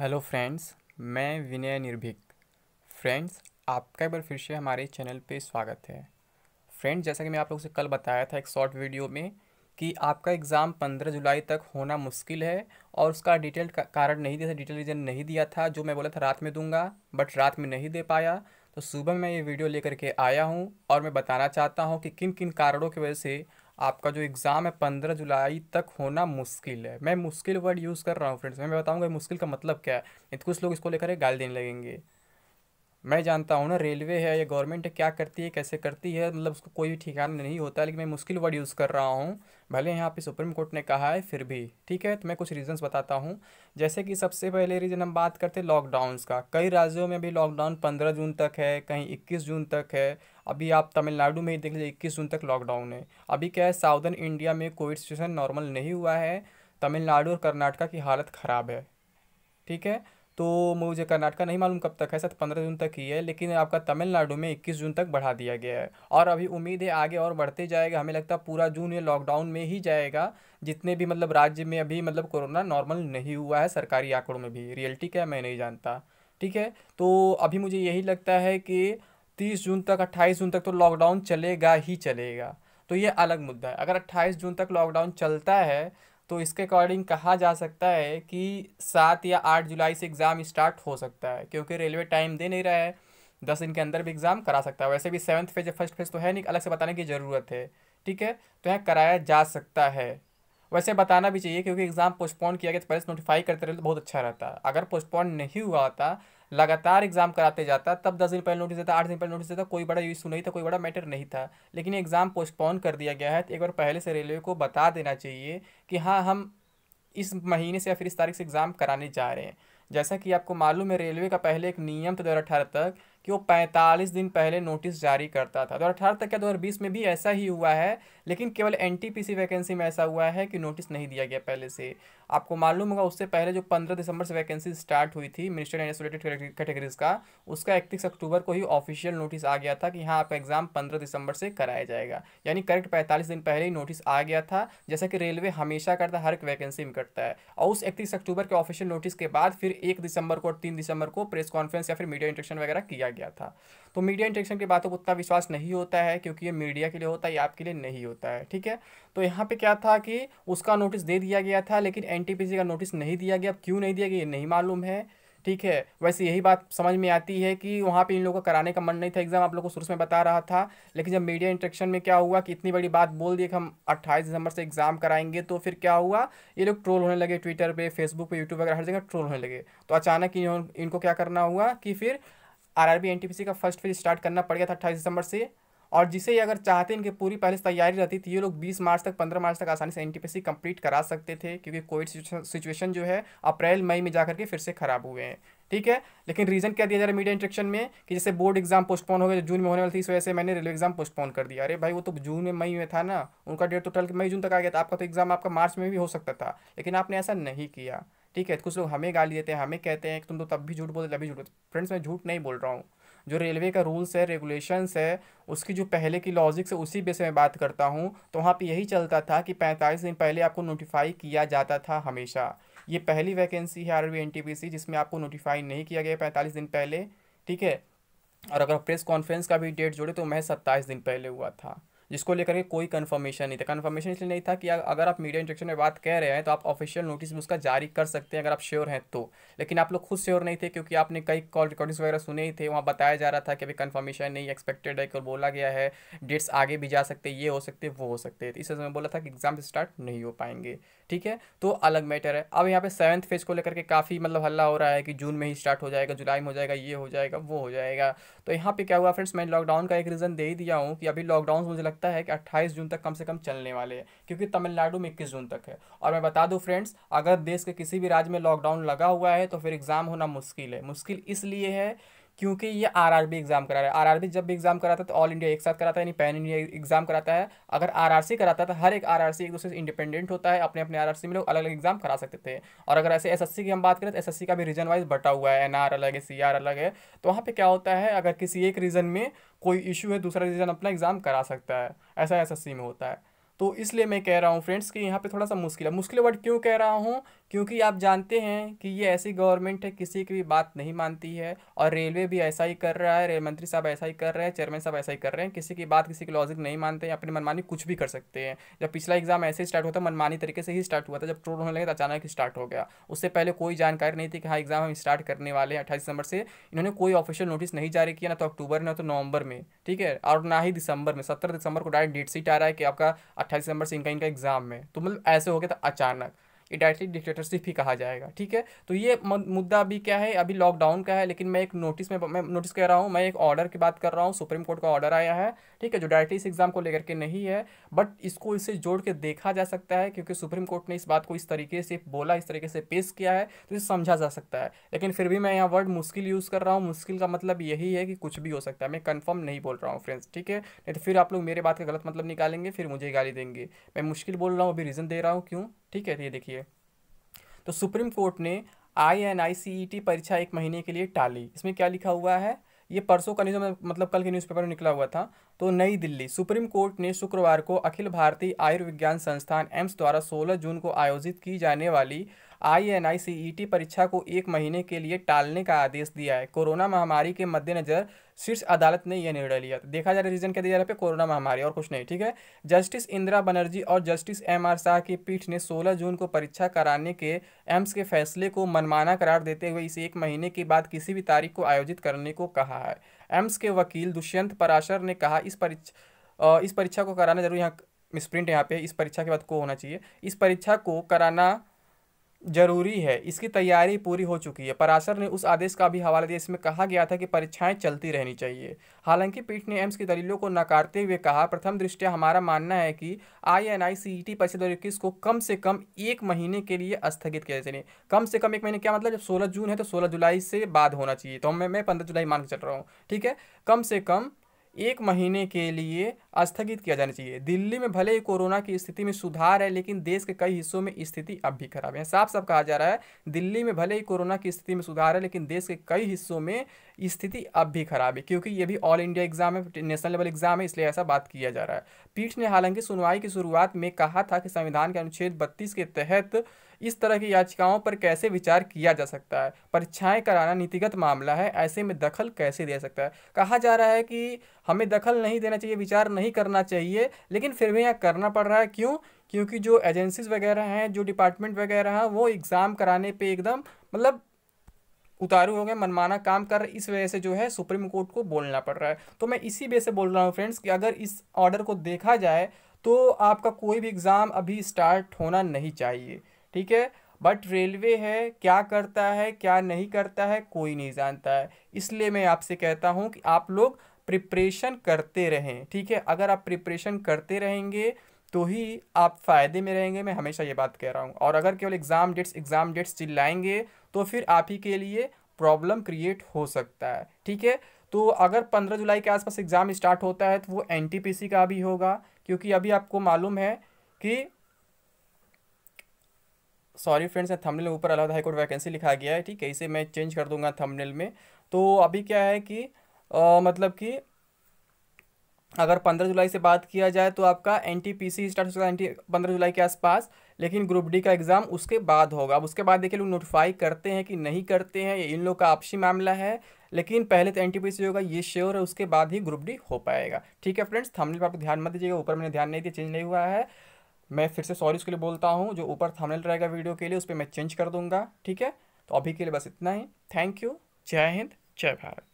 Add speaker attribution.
Speaker 1: hello friends मैं विनय निर्भीक friends आपका एक बार फिर से हमारे चैनल पे स्वागत है फ्रेंड्स जैसा कि मैं आप लोगों से कल बताया था एक शॉर्ट वीडियो में कि आपका एग्ज़ाम पंद्रह जुलाई तक होना मुश्किल है और उसका डिटेल का, कारण नहीं दिया था डिटेल रीज़न नहीं दिया था जो मैं बोला था रात में दूंगा बट रात में नहीं दे पाया तो सुबह मैं ये वीडियो लेकर के आया हूँ और मैं बताना चाहता हूँ कि किन किन कारणों की वजह से आपका जो एग्ज़ाम है पंद्रह जुलाई तक होना मुश्किल है मैं मुश्किल वर्ड यूज़ कर रहा हूँ फ्रेंड्स मैं बताऊँगा मुश्किल का मतलब क्या है कुछ लोग इसको लेकर गाल देने लगेंगे मैं जानता हूँ ना रेलवे है या गवर्नमेंट क्या करती है कैसे करती है मतलब उसको कोई भी ठिकाना नहीं होता लेकिन मैं मुश्किल वर्ड यूज़ कर रहा हूँ भले यहाँ पे सुप्रीम कोर्ट ने कहा है फिर भी ठीक है तो मैं कुछ रीज़न्स बताता हूँ जैसे कि सबसे पहले रीज़न हम बात करते हैं लॉकडाउनस का कई राज्यों में भी लॉकडाउन पंद्रह जून तक है कहीं इक्कीस जून तक है अभी आप तमिलनाडु में ही देख लीजिए इक्कीस जून तक लॉकडाउन है अभी क्या है साउदर्न इंडिया में कोविड सिचुएसन नॉर्मल नहीं हुआ है तमिलनाडु और कर्नाटका की हालत ख़राब है ठीक है तो मुझे कर्नाटका नहीं मालूम कब तक है शायद पंद्रह जून तक ही है लेकिन आपका तमिलनाडु में इक्कीस जून तक बढ़ा दिया गया है और अभी उम्मीद है आगे और बढ़ते जाएगा हमें लगता है पूरा जून ये लॉकडाउन में ही जाएगा जितने भी मतलब राज्य में अभी मतलब कोरोना नॉर्मल नहीं हुआ है सरकारी आंकड़ों में भी रियलिटी क्या मैं नहीं जानता ठीक है तो अभी मुझे यही लगता है कि तीस जून तक अट्ठाईस जून तक तो लॉकडाउन चलेगा ही चलेगा तो ये अलग मुद्दा है अगर 28 जून तक लॉकडाउन चलता है तो इसके अकॉर्डिंग कहा जा सकता है कि सात या आठ जुलाई से एग्ज़ाम स्टार्ट हो सकता है क्योंकि रेलवे टाइम दे नहीं रहा है दस दिन के अंदर भी एग्ज़ाम करा सकता है वैसे भी सेवन्थ फेज या फर्स्ट फेज तो है नहीं अलग से बताने की ज़रूरत है ठीक है तो यह कराया जा सकता है वैसे बताना भी चाहिए क्योंकि एग्ज़ाम पोस्टपोन किया गया तो पहले नोटिफाई करते रहे तो बहुत अच्छा रहता अगर पोस्टपोन नहीं हुआ होता लगातार एग्जाम कराते जाता तब दस दिन पहले नोटिस देता आठ दिन पहले नोटिस देता कोई बड़ा इशू नहीं था कोई बड़ा मैटर नहीं था लेकिन एग्ज़ाम पोस्टपोन कर दिया गया है तो एक बार पहले से रेलवे को बता देना चाहिए कि हाँ हम इस महीने से या फिर इस तारीख से एग्ज़ाम कराने जा रहे हैं जैसा कि आपको मालूम है रेलवे का पहले एक नियम था दो हज़ार अठारह तक कि वो 45 दिन पहले नोटिस जारी करता था दो हज़ार तक या 2020 में भी ऐसा ही हुआ है लेकिन केवल एन वैकेंसी में ऐसा हुआ है कि नोटिस नहीं दिया गया पहले से आपको मालूम होगा उससे पहले जो 15 दिसंबर से वैकेंसी स्टार्ट हुई थी मिनिस्टर एंड एसोलेटेड कैटेगरीज का उसका इकतीस अक्टूबर को ही ऑफिशियल नोटिस आ गया था कि हाँ आपका एग्ज़ाम पंद्रह दिसंबर से कराया जाएगा यानी करेक्ट पैंतालीस दिन पहले ही नोटिस आ गया था जैसा कि रेलवे हमेशा करता हर एक वैकेंसी में करता है और उस इकतीस अक्टूबर के ऑफिशियल नोटिस के बाद फिर एक दिसंबर को और तीन दिसंबर को प्रेस कॉन्फ्रेंस या फिर मीडिया इंटरेक्शन वगैरह किया किया गया था तो मीडिया इंटरेक्शन की बातों पर उतना विश्वास नहीं होता है क्योंकि ये मीडिया के लिए होता है ये आपके लिए नहीं होता है ठीक है तो यहाँ पे क्या था कि उसका नोटिस दे दिया गया था लेकिन एन का नोटिस नहीं दिया गया अब क्यों नहीं दिया गया ये नहीं मालूम है ठीक है वैसे यही बात समझ में आती है कि वहाँ पे इन लोगों का कराने का मन नहीं था एग्ज़ाम आप लोगों को शुरू में बता रहा था लेकिन जब मीडिया इंट्रेक्शन में क्या हुआ कि इतनी बड़ी बात बोल दी कि हम 28 दिसंबर से एग्ज़ाम कराएंगे तो फिर क्या हुआ ये लोग ट्रोल होने लगे ट्विटर पे फेसबुक पे यूट्यूब वगैरह हर जगह ट्रोल होने लगे तो अचानक इन, इनको क्या करना हुआ कि फिर आरआरबी एनटीपीसी का फर्स्ट फेज स्टार्ट करना पड़ गया था अट्ठाईस दिसंबर से और जिसे ये अगर चाहते इनकी पूरी पहले तैयारी रहती थी ये लोग बीस मार्च तक पंद्रह मार्च तक आसानी से एनटीपीसी कंप्लीट करा सकते थे क्योंकि कोविड सिचुएशन जो है अप्रैल मई में जाकर के फिर से ख़राब हुए हैं ठीक है लेकिन रीज़न क्या दिया जा रहा है मीडिया इंट्रेक्शन में कि जैसे बोर्ड एग्जाम पोस्टपोन हो गया जून में होने वाली थी इस वजह से मैंने रेलवे एग्जाम पोस्टपोन कर दिया अरे भाई वो तो जून में मई में था ना उनका डेट तो टल मई जून तक आ गया था आपका तो एग्जाम आपका मार्च में भी हो सकता था लेकिन आपने ऐसा नहीं किया ठीक है कुछ लोग हमें गाली देते हैं हमें कहते हैं कि तुम तो तब भी झूठ बोलते तभी झूठ बोलते फ्रेंड्स मैं झूठ नहीं बोल रहा हूँ जो रेलवे का रूल्स है रेगुलेशंस है उसकी जो पहले की लॉजिक है उसी बेस में बात करता हूँ तो वहाँ पर यही चलता था कि पैंतालीस दिन पहले आपको नोटिफाई किया जाता था हमेशा ये पहली वैकेंसी है आर बी जिसमें आपको नोटिफाई नहीं किया गया पैंतालीस दिन पहले ठीक है और अगर प्रेस कॉन्फ्रेंस का भी डेट जोड़े तो मैं सत्ताईस दिन पहले हुआ था जिसको लेकर के कोई कन्फर्मेशन नहीं था कन्फर्मेशन इसलिए नहीं था कि अगर आप मीडिया इंजेक्शन में बात कह रहे हैं तो आप ऑफिशियल नोटिस भी उसका जारी कर सकते हैं अगर आप श्योर हैं तो लेकिन आप लोग खुद श्योर नहीं थे क्योंकि आपने कई कॉल रिकॉर्डिंग्स वगैरह सुने ही थे वहाँ बताया जा रहा था कि अभी कन्फर्मेशन नहीं एक्सपेक्टेड है कि बोला गया है डेट्स आगे भी जा सकते ये हो सकते वो हो सकते तो इस वजह से बोला था कि एग्जाम स्टार्ट नहीं हो पाएंगे ठीक है तो अलग मैटर है अब यहाँ पे सेवन्थ फेज को लेकर के काफ़ी मतलब हल्ला हो रहा है कि जून में ही स्टार्ट हो जाएगा जुलाई में हो जाएगा ये हो जाएगा वो हो जाएगा तो यहाँ पे क्या हुआ फ्रेंड्स मैंने लॉकडाउन का एक रीज़न दे ही दिया हूँ कि अभी लॉकडाउन मुझे लगता है कि अट्ठाईस जून तक कम से कम चलने वाले हैं क्योंकि तमिलनाडु में इक्कीस जून तक है और मैं बता दूँ फ्रेंड्स अगर देश के किसी भी राज्य में लॉकडाउन लगा हुआ है तो फिर एग्ज़ाम होना मुश्किल है मुश्किल इसलिए है क्योंकि ये आरआरबी एग्ज़ाम करा रहा है आरआरबी जब भी एग्ज़ाम कराता है तो ऑल इंडिया एक साथ कराता है यानी पैन इंडिया एग्ज़ाम कराता है अगर आरआरसी कराता है तो हर एक आरआरसी एक दूसरे से इंडिपेंडेंट होता है अपने अपने आरआरसी में लोग अलग अलग एग्ज़ाम करा सकते थे और अगर ऐसे सी की हम बात करें तो सी का भी रीजन वाइज बटा हुआ है एन अलग है सी अलग है तो वहाँ पर क्या होता है अगर किसी एक रीज़न में कोई इशू है दूसरा रीज़न अपना एग्ज़ाम करा सकता है ऐसा एस में होता है तो इसलिए मैं कह रहा हूँ फ्रेंड्स कि यहाँ पे थोड़ा सा मुश्किल है मुश्किल वर्ड क्यों कह रहा हूँ क्योंकि आप जानते हैं कि ये ऐसी गवर्नमेंट है किसी की भी बात नहीं मानती है और रेलवे भी ऐसा ही कर रहा है रेल मंत्री साहब ऐसा ही कर रहे हैं चेयरमैन साहब ऐसा ही कर रहे हैं किसी की बात किसी की लॉजिक नहीं मानते हैं अपनी मनमानी कुछ भी कर सकते हैं जब पिछला एग्जाम ऐसे स्टार्ट होता है मनमानी तरीके से ही स्टार्ट हुआ था जब ट्रोल होने लगे तो अचानक स्टार्ट हो गया उससे पहले कोई जानकारी नहीं थी कि हाँ एग्जाम हम स्टार्ट करने वाले हैं अट्ठाईस दिसंबर से इन्होंने कोई ऑफिशियल नोटिस नहीं जारी किया ना तो अक्टूबर ना तो नवंबर में ठीक है और ना ही दिसंबर में सत्रह दिसंबर को डायरेक्ट डेट सीट आ रहा है कि आपका अट्ठाईस दिसंबर से इनका इनका एग्जाम है तो मतलब ऐसे हो गया था अचानक डायरेक्टली डिक्टेटरशिप ही कहा जाएगा ठीक है तो ये मुद्दा अभी क्या है अभी लॉकडाउन का है लेकिन मैं एक नोटिस में मैं नोटिस कह रहा हूँ मैं एक ऑर्डर की बात कर रहा हूँ सुप्रीम कोर्ट का ऑर्डर आया है ठीक है जो डायरेक्टली इस एग्ज़ाम को लेकर के नहीं है बट इसको इसे जोड़ के देखा जा सकता है क्योंकि सुप्रीम कोर्ट ने इस बात को इस तरीके से बोला इस तरीके से पेश किया है तो इसे समझा जा सकता है लेकिन फिर भी मैं यहाँ वर्ड मुश्किल यूज़ कर रहा हूँ मुश्किल का मतलब यही है कि कुछ भी हो सकता है मैं कन्फर्म नहीं बोल रहा हूँ फ्रेंड्स ठीक है नहीं तो फिर आप लोग मेरे बात का गलत मतलब निकालेंगे फिर मुझे गाली देंगे मैं मुश्किल बोल रहा हूँ अभी रीज़न दे रहा हूँ क्यों ठीक है ये देखिए तो सुप्रीम कोर्ट ने I N I C E T परीक्षा एक महीने के लिए टाली इसमें क्या लिखा हुआ है ये परसों का न्यूज़ मतलब कल के न्यूज़पेपर में निकला हुआ था तो नई दिल्ली सुप्रीम कोर्ट ने शुक्रवार को अखिल भारतीय आयुर्विज्ञान संस्थान एम्स द्वारा 16 जून को आयोजित की जाने वाली आई परीक्षा को एक महीने के लिए टालने का आदेश दिया है कोरोना महामारी के मद्देनजर शीर्ष अदालत ने यह निर्णय लिया देखा जा रहा रीजन क्या दिया जा रहा है कोरोना महामारी और कुछ नहीं ठीक है जस्टिस इंदिरा बनर्जी और जस्टिस एम आर शाह की पीठ ने 16 जून को परीक्षा कराने के एम्स के फैसले को मनमाना करार देते हुए इसे एक महीने के बाद किसी भी तारीख को आयोजित करने को कहा है एम्स के वकील दुष्यंत पराशर ने कहा इस परीक्षा इस परीक्षा को कराना जरूरी यहाँ मिस प्रिंट यहाँ पे इस परीक्षा के बाद को होना चाहिए इस परीक्षा को कराना जरूरी है इसकी तैयारी पूरी हो चुकी है पराशर ने उस आदेश का भी हवाला दिया इसमें कहा गया था कि परीक्षाएं चलती रहनी चाहिए हालांकि पीठ ने एम्स की दलीलों को नकारते हुए कहा प्रथम दृष्टया हमारा मानना है कि I N I C E T परीक्षा दो इक्कीस को कम से कम एक महीने के लिए स्थगित किया जाए कम से कम एक महीने क्या मतलब जब सोलह जून है तो सोलह जुलाई से बाद होना चाहिए तो मैं मैं पंद्रह जुलाई मान के चल रहा हूँ ठीक है कम से कम एक महीने के लिए स्थगित किया जाना चाहिए दिल्ली में भले ही कोरोना की स्थिति में सुधार है लेकिन देश के कई हिस्सों में स्थिति अब भी खराब है साफ साफ कहा जा रहा है दिल्ली में भले ही कोरोना की स्थिति में सुधार है लेकिन देश के कई हिस्सों में स्थिति अब भी खराब है क्योंकि ये भी ऑल इंडिया एग्जाम है नेशनल लेवल एग्जाम है इसलिए ऐसा बात किया जा रहा है पीठ ने हालांकि सुनवाई की शुरुआत में कहा था कि संविधान के अनुच्छेद बत्तीस के तहत इस तरह की याचिकाओं पर कैसे विचार किया जा सकता है परीक्षाएं कराना नीतिगत मामला है ऐसे में दखल कैसे दे सकता है कहा जा रहा है कि हमें दखल नहीं देना चाहिए विचार नहीं नहीं करना चाहिए लेकिन फिर भी यहाँ करना पड़ रहा है क्यों क्योंकि जो एजेंसीज वगैरह हैं जो डिपार्टमेंट वगैरह हैं वो एग्ज़ाम कराने पे एकदम मतलब उतारू हो गए मनमाना काम कर इस वजह से जो है सुप्रीम कोर्ट को बोलना पड़ रहा है तो मैं इसी वजह से बोल रहा हूँ फ्रेंड्स कि अगर इस ऑर्डर को देखा जाए तो आपका कोई भी एग्ज़ाम अभी स्टार्ट होना नहीं चाहिए ठीक है बट रेलवे है क्या करता है क्या नहीं करता है कोई नहीं जानता है इसलिए मैं आपसे कहता हूँ कि आप लोग प्रिपरेशन करते रहें ठीक है अगर आप प्रिपरेशन करते रहेंगे तो ही आप फ़ायदे में रहेंगे मैं हमेशा ये बात कह रहा हूँ और अगर केवल एग्ज़ाम डेट्स एग्ज़ाम डेट्स चिल्लाएंगे तो फिर आप ही के लिए प्रॉब्लम क्रिएट हो सकता है ठीक है तो अगर पंद्रह जुलाई के आसपास एग्ज़ाम स्टार्ट होता है तो वो एन का भी होगा क्योंकि अभी आपको मालूम है कि सॉरी फ्रेंड्स थमनेल में ऊपर अलग हाईकोर्ट वैकेंसी लिखा गया है ठीक है इसे मैं चेंज कर दूंगा थमनेल में तो अभी क्या है कि आ, मतलब कि अगर पंद्रह जुलाई से बात किया जाए तो आपका N T P C start हो सकता है एन टी पंद्रह जुलाई के आसपास लेकिन ग्रुप डी का एग्ज़ाम उसके बाद होगा अब उसके बाद देखिए लोग नोटिफाई करते हैं कि नहीं करते हैं ये इन लोग का आपसी मामला है लेकिन पहले तो एन टी पी सी होगा ये श्योर है उसके बाद ही ग्रुप डी हो पाएगा ठीक है फ्रेंड्स थंबनेल पर आप ध्यान मत दीजिएगा ऊपर मैंने ध्यान नहीं दिया चेंज नहीं हुआ है मैं फिर से सॉरी उसके लिए बोलता हूँ जो ऊपर थंबनेल रहेगा वीडियो के लिए उस पर मैं चेंज कर दूँगा ठीक है तो अभी के लिए बस इतना ही थैंक यू जय हिंद जय भारत